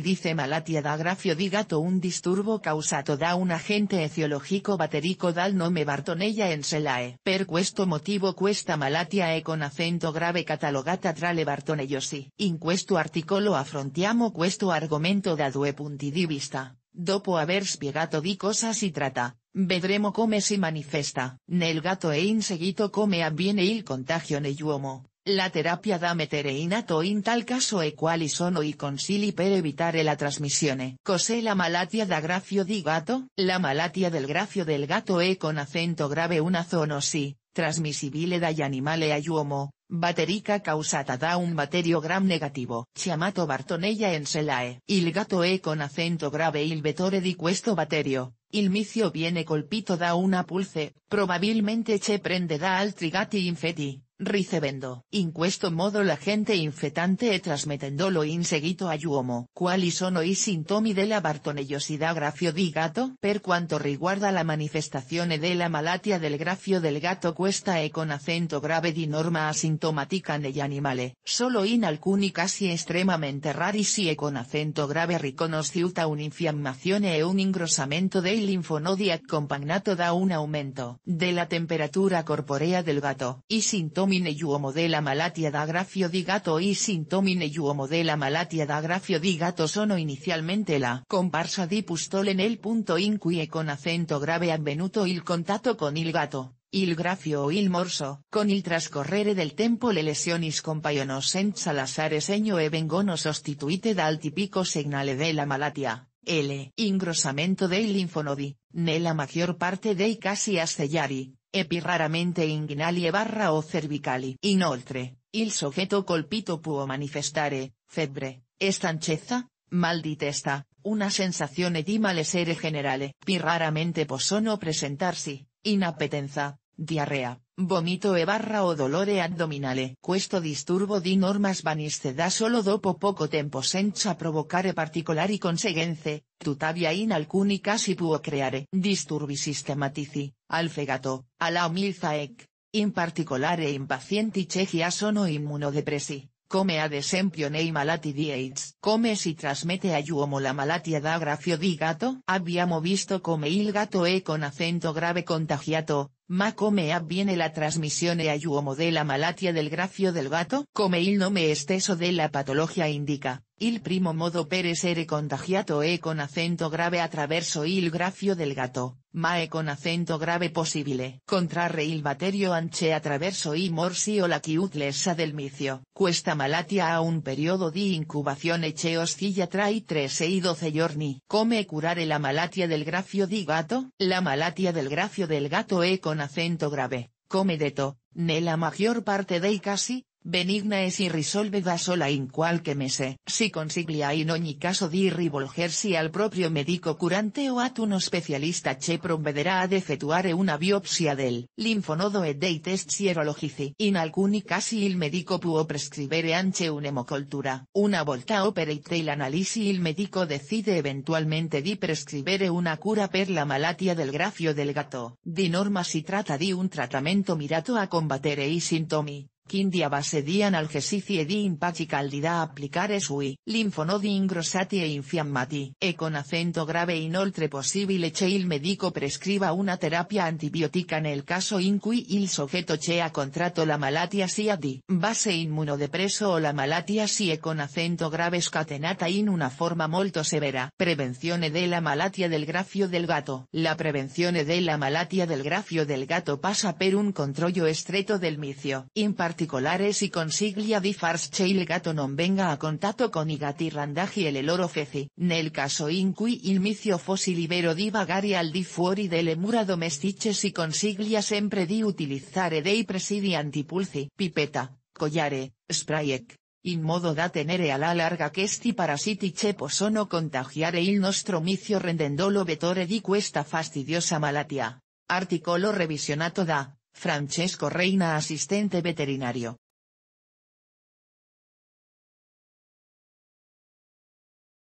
dice Malatia da grafio di gato un disturbo causato da un agente etiologico baterico dal nome Bartonella en Selae. Per questo motivo questa malatia e con acento grave catalogata tra le Bartonellosi. In questo articolo affrontiamo questo argomento da due punti di vista. Dopo aver spiegato di cosa si tratta, vedremo come si manifesta nel gato e inseguito come avviene il contagio nell'uomo. La terapia da metereinato in tal caso e quali sono i consigli per evitare la trasmissione. Cos'è la malattia da grafio di gatto? La malattia del grafio del gatto e con acento grave una zoonosi, trasmissibile dagli animali a uomo, batterica causata da un batterio gram negativo, chiamato Bartonella enselae. Il gatto e con acento grave il vettore di questo batterio, Il micio viene colpito da una pulse, probabilmente che prende da altri gatti infetti, ricevendo. In questo modo la gente infetante e trasmettendolo in seguito a Quali sono i sintomi della bartonellosità grafio di gatto? Per quanto riguarda la manifestazione della malattia del grafio del gatto cuesta e con acento grave di norma asintomatica negli animali. Solo in alcuni casi estremamente rari si e con acento grave riconosciuta un'infiammazione e un ingrossamento dei linfonodi accompagnato da un aumento de la temperatura corporea del gatto. I sintomi tomine síntomas della malattia da grafio di gato i sintomine de della malattia da grafio di gato sono inizialmente la comparsa di pustole nel punto in cui e con acento grave avvenuto il contatto con il gato, Il grafio o il morso, con il trascorrere del tempo le lesioni scompaiono senza lasciare segno e vengono sostituite dal tipico segnale della malattia. E L. Ingrossamento dei linfonodi, nella maggior parte dei casi ascellari epi raramente inguinali e barra o cervicali. Inoltre, il soggetto colpito può manifestare, febbre, estanchezza, mal una sensazione di malessere generale. Pi raramente possono presentarsi, inappetenza, diarrea, Vomito e barra o dolore abdominale, Questo disturbo di normas vanisceda da solo dopo poco tempo senza provocare particolari conseguenze, tuttavia in alcuni casi può creare disturbi sistematici, al fegato, alla milza ec. In particolare in pazienti gia sono immunodepressi come ad esempio nei malati di AIDS. Come si trasmette a la malattia da grafio di gato? Abbiamo visto come il gato e con acento grave contagiato, ma come avviene la trasmissione agli de della malattia del grafio del gatto? Come il nome stesso della patologia indica, il primo modo per essere contagiato e con acento grave attraverso il grafio del gatto mae con acento grave posible Contrarre il baterio anche traverso i morsi o la lesa del micio. Cuesta malatia a un periodo di incubación che oscilla tra i 3 e 12 giorni. Come curare la malatia del grafio di gato? La malatia del grafio del gato e con acento grave, come ne la maggior parte dei casi, Benigna es si sola in qualche mese. Si consiglia in ogni caso di rivolgersi al propio médico curante o at uno specialista che provvederà ad effettuare una biopsia del linfonodo e dei test sierologici. In alcuni casi il medico può prescrivere anche hemocultura. Una volta operate l'analisi il medico decide eventualmente di prescrivere una cura per la malattia del grafio del gatto. Di norma si tratta di un trattamento mirato a combattere i sintomi quindi a base di analgesici e di applicare sui linfonodi ingrossati e infiammati. E con acento grave inoltre possibile che il medico prescriva una terapia antibiotica nel caso in cui il soggetto che ha contratto la malattia sia di base immunodepresso o la malattia sia con acento grave scatenata in una forma molto severa. Prevenzione della malattia del graffio del gato. La prevenzione della malattia del grafio del gato passa per un controllo estreto del micio. Impartito particolares y consiglia di farce che il gatto non venga a contatto con i gatti randagi e le loro feci. Nel caso in cui il micio fossi libero di vagare al di fuori delle mura domestiche si consiglia sempre di utilizzare dei presidi antipulci. Pipeta, collare, sprayek. In modo da tenere a la larga questi parasiti che possono contagiare il nostro micio rendendolo vettore di questa fastidiosa malattia. Articolo revisionato da Francesco Reina asistente veterinario,